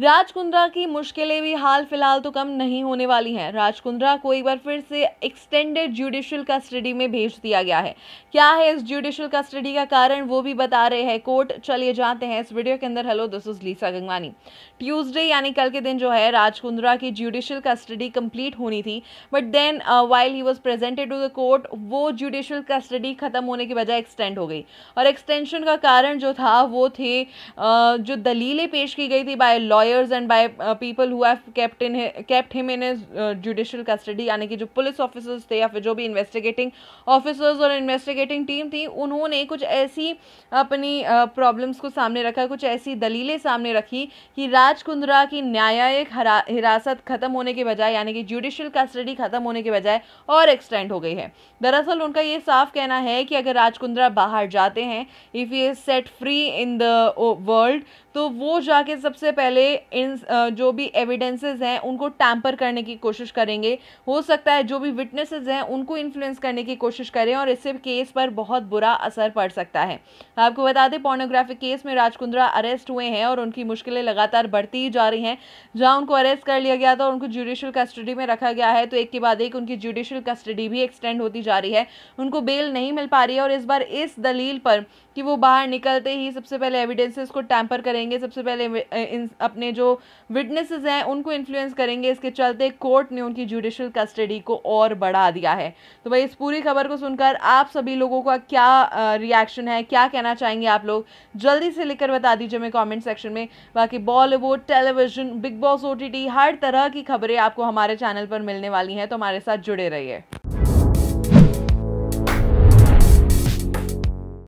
राजकुंद्रा की मुश्किलें भी हाल फिलहाल तो कम नहीं होने वाली हैं राजकुंद्रा को एक बार फिर से एक्सटेंडेड जुडिशियल कस्टडी में भेज दिया गया है क्या है इस जुडिशियल कस्टडी का कारण वो भी बता रहे हैं कोर्ट चलिए जाते हैं इस वीडियो के अंदर hello this is Lisa Gangwani Tuesday यानी कल के दिन जो है राजकुंद्रा की ज्यूडिशियल कस्टडी कंप्लीट होनी थी but then while he was presented to the court वो जुडिशियल कस्टडी खत्म होने की बजाय एक्सटेंड हो गई और एक्सटेंशन का कारण जो था वो थे uh, जो दलीलें पेश की गई थी by lawyer lawyers and by people who have kept in kept him in in his uh, यानी कि जो पुलिस ऑफिसर्स थे या फिर जो भी इन्वेस्टिगेटिंग ऑफिसर्स और इन्वेस्टिगेटिंग टीम थी उन्होंने कुछ ऐसी अपनी प्रॉब्लम्स uh, को सामने रखा कुछ ऐसी दलीलें सामने रखी कि राज कुंद्रा की न्यायिक हिरासत खत्म होने के बजाय यानी कि जुडिशल कस्टडी खत्म होने के बजाय और एक्सटेंड हो गई है दरअसल उनका ये साफ कहना है कि अगर राज कुंद्रा बाहर जाते हैं इफ़ ये set free in the world तो वो जाके सबसे पहले इन जो भी एविडेंसेस हैं उनको टैम्पर करने की कोशिश करेंगे हो सकता है जो भी विटनेसेस हैं उनको इन्फ्लुएंस करने की कोशिश करें और इससे केस पर बहुत बुरा असर पड़ सकता है आपको बता दें पोर्नोग्राफिक केस में राजकुंद्रा अरेस्ट हुए हैं और उनकी मुश्किलें लगातार बढ़ती ही जा रही हैं जहाँ उनको अरेस्ट कर लिया गया था और उनको जुडिशियल कस्टडी में रखा गया है तो एक के बाद एक उनकी जुडिशियल कस्टडी भी एक्सटेंड होती जा रही है उनको बेल नहीं मिल पा रही है और इस बार इस दलील पर कि वो बाहर निकलते ही सबसे पहले एविडेंसेस को टैम्पर करेंगे सबसे पहले इन, अपने अपने जो विटनेसेस हैं उनको इन्फ्लुएंस करेंगे इसके चलते कोर्ट ने उनकी जुडिशियल कस्टडी को और बढ़ा दिया है तो भाई इस पूरी खबर को सुनकर आप सभी लोगों का क्या रिएक्शन है क्या कहना चाहेंगे आप लोग जल्दी से लिखकर बता दीजिए हमें कॉमेंट सेक्शन में बाकी बॉलीवुड टेलीविजन बिग बॉस ओ हर तरह की खबरें आपको हमारे चैनल पर मिलने वाली हैं तो हमारे साथ जुड़े रहिए